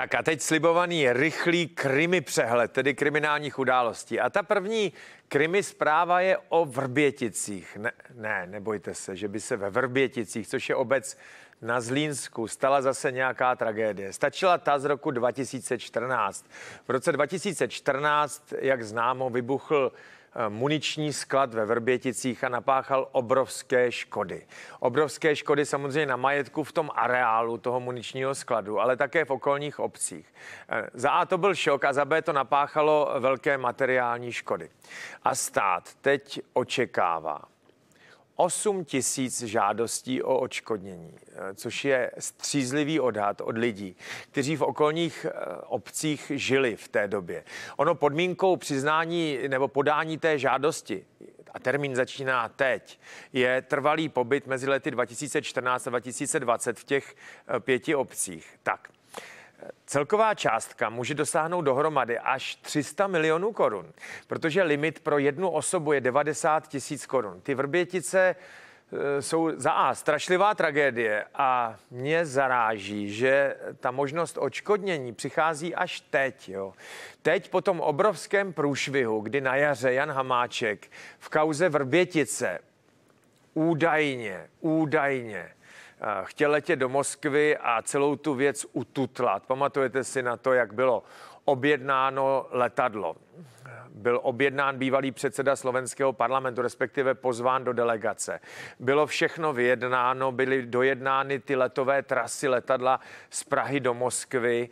Tak a teď slibovaný rychlý krimi přehled, tedy kriminálních událostí. A ta první krimi zpráva je o Vrběticích. Ne, ne, nebojte se, že by se ve Vrběticích, což je obec na Zlínsku stala zase nějaká tragédie. Stačila ta z roku 2014. V roce 2014, jak známo, vybuchl Eh, muniční sklad ve Vrběticích a napáchal obrovské škody. Obrovské škody samozřejmě na majetku v tom areálu toho muničního skladu, ale také v okolních obcích. Eh, za A to byl šok a za B to napáchalo velké materiální škody. A stát teď očekává, 8 tisíc žádostí o očkodnění, eh, což je střízlivý odhad od lidí, kteří v okolních eh, obcích žili v té době. Ono podmínkou přiznání nebo podání té žádosti a termín začíná teď, je trvalý pobyt mezi lety 2014 a 2020 v těch eh, pěti obcích. Tak, Celková částka může dosáhnout dohromady až 300 milionů korun, protože limit pro jednu osobu je 90 tisíc korun. Ty vrbětice e, jsou za A strašlivá tragédie a mě zaráží, že ta možnost očkodnění přichází až teď. Jo. Teď po tom obrovském průšvihu, kdy na jaře Jan Hamáček v kauze Vrbětice údajně, údajně chtěl letět do Moskvy a celou tu věc ututlat. Pamatujete si na to, jak bylo objednáno letadlo. Byl objednán bývalý předseda slovenského parlamentu, respektive pozván do delegace. Bylo všechno vyjednáno, byly dojednány ty letové trasy letadla z Prahy do Moskvy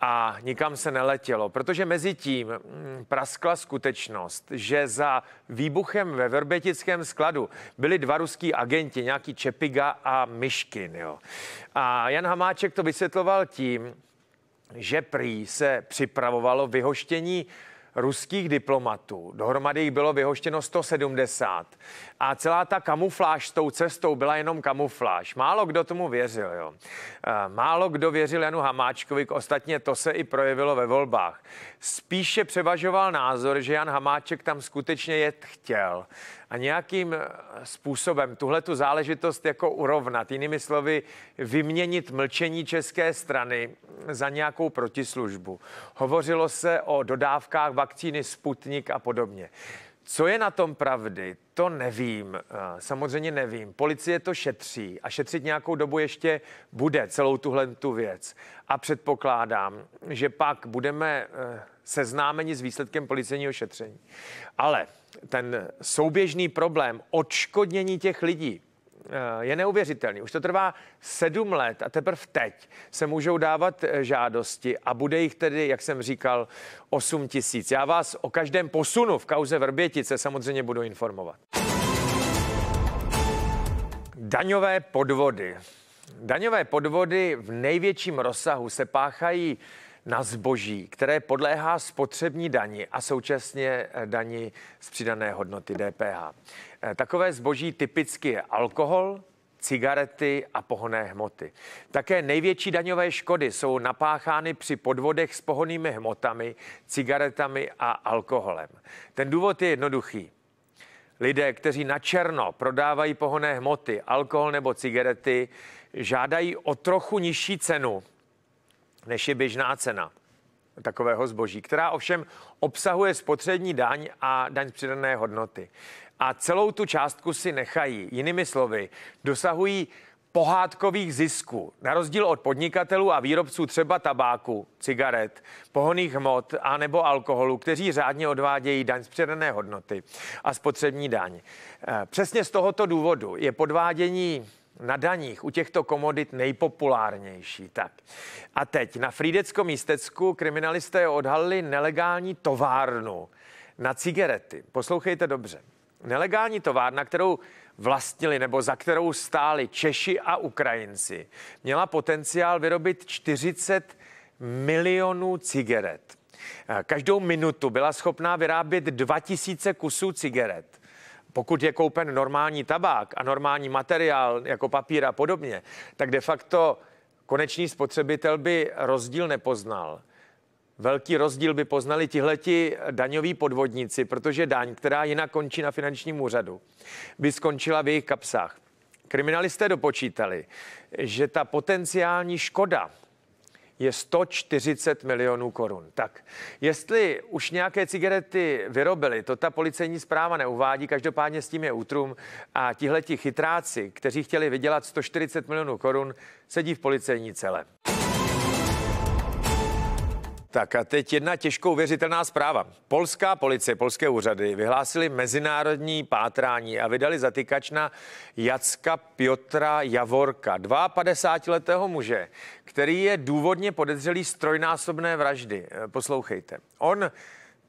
a nikam se neletělo, protože mezi tím mm, praskla skutečnost, že za výbuchem ve verbetickém skladu byli dva ruský agenti, nějaký Čepiga a Myškin. Jo. A Jan Hamáček to vysvětloval tím, že prý se připravovalo vyhoštění ruských diplomatů. Dohromady jich bylo vyhoštěno 170. A celá ta kamufláž s tou cestou byla jenom kamufláž. Málo kdo tomu věřil. Jo. Eh, málo kdo věřil Janu Hamáčkovi, ostatně to se i projevilo ve volbách. Spíše převažoval názor, že Jan Hamáček tam skutečně jet chtěl a nějakým eh, způsobem tuhle tu záležitost jako urovnat. Jinými slovy, vyměnit mlčení české strany za nějakou protislužbu. Hovořilo se o dodávkách vakcíny Sputnik a podobně. Co je na tom pravdy, to nevím. Eh, samozřejmě nevím. Policie to šetří a šetřit nějakou dobu ještě bude celou tuhle tu věc. A předpokládám, že pak budeme eh, seznámeni s výsledkem policejního šetření. Ale ten souběžný problém odškodnění těch lidí, Eh, je neuvěřitelný. Už to trvá sedm let a teprve teď se můžou dávat eh, žádosti a bude jich tedy, jak jsem říkal, 8 tisíc. Já vás o každém posunu v kauze Vrbětice samozřejmě budu informovat. Daňové podvody. Daňové podvody v největším rozsahu se páchají na zboží, které podléhá spotřební dani a současně eh, dani z přidané hodnoty DPH. Eh, takové zboží typicky je alkohol, cigarety a pohonné hmoty. Také největší daňové škody jsou napáchány při podvodech s pohonými hmotami, cigaretami a alkoholem. Ten důvod je jednoduchý. Lidé, kteří na černo prodávají pohonné hmoty, alkohol nebo cigarety, žádají o trochu nižší cenu, než je běžná cena takového zboží, která ovšem obsahuje spotřební daň a daň z přidané hodnoty. A celou tu částku si nechají, jinými slovy, dosahují pohádkových zisků. Na rozdíl od podnikatelů a výrobců třeba tabáku, cigaret, pohoných hmot a nebo alkoholu, kteří řádně odvádějí daň z přidané hodnoty a spotřební daň. Eh, přesně z tohoto důvodu je podvádění na daních u těchto komodit nejpopulárnější. Tak. A teď na Frídeckom místecku kriminalisté odhalili nelegální továrnu na cigarety. Poslouchejte dobře. Nelegální továrna, kterou vlastnili nebo za kterou stáli Češi a Ukrajinci, měla potenciál vyrobit 40 milionů cigaret. Každou minutu byla schopná vyrábět 2000 kusů cigaret pokud je koupen normální tabák a normální materiál jako papír a podobně, tak de facto konečný spotřebitel by rozdíl nepoznal. Velký rozdíl by poznali tihleti daňoví podvodníci, protože daň, která jinak končí na finančním úřadu, by skončila v jejich kapsách. Kriminalisté dopočítali, že ta potenciální škoda, je 140 milionů korun. Tak, jestli už nějaké cigarety vyrobili, to ta policejní zpráva neuvádí, každopádně s tím je útrum a tihleti chytráci, kteří chtěli vydělat 140 milionů korun, sedí v policejní cele. Tak a teď jedna těžkou věřitelná zpráva. Polská policie, polské úřady vyhlásili mezinárodní pátrání a vydali zatykač na Jacka Piotra Javorka, 52-letého muže, který je důvodně podezřelý z trojnásobné vraždy. Eh, poslouchejte. On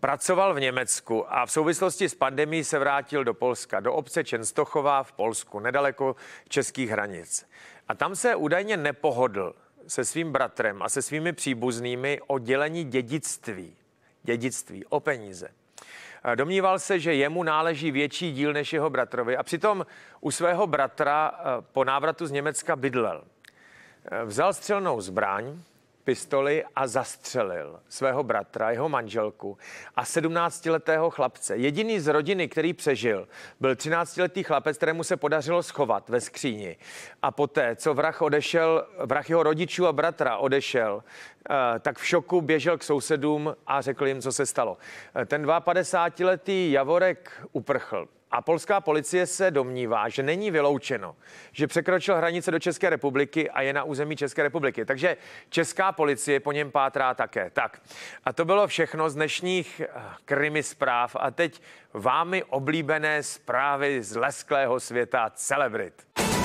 Pracoval v Německu a v souvislosti s pandemí se vrátil do Polska, do obce Čenstochová v Polsku, nedaleko českých hranic. A tam se údajně nepohodl se svým bratrem a se svými příbuznými o dělení dědictví. Dědictví, o peníze. Eh, domníval se, že jemu náleží větší díl než jeho bratrovi a přitom u svého bratra eh, po návratu z Německa bydlel. Eh, vzal střelnou zbraň, pistoli a zastřelil svého bratra, jeho manželku a 17-letého chlapce. Jediný z rodiny, který přežil, byl 13-letý chlapec, kterému se podařilo schovat ve skříni. A poté, co vrah odešel, vrah jeho rodičů a bratra odešel, eh, tak v šoku běžel k sousedům a řekl jim, co se stalo. Eh, ten 52-letý Javorek uprchl a polská policie se domnívá, že není vyloučeno, že překročil hranice do České republiky a je na území České republiky. Takže česká policie po něm pátrá také. Tak a to bylo všechno z dnešních eh, krimi zpráv a teď vámi oblíbené zprávy z lesklého světa celebrit.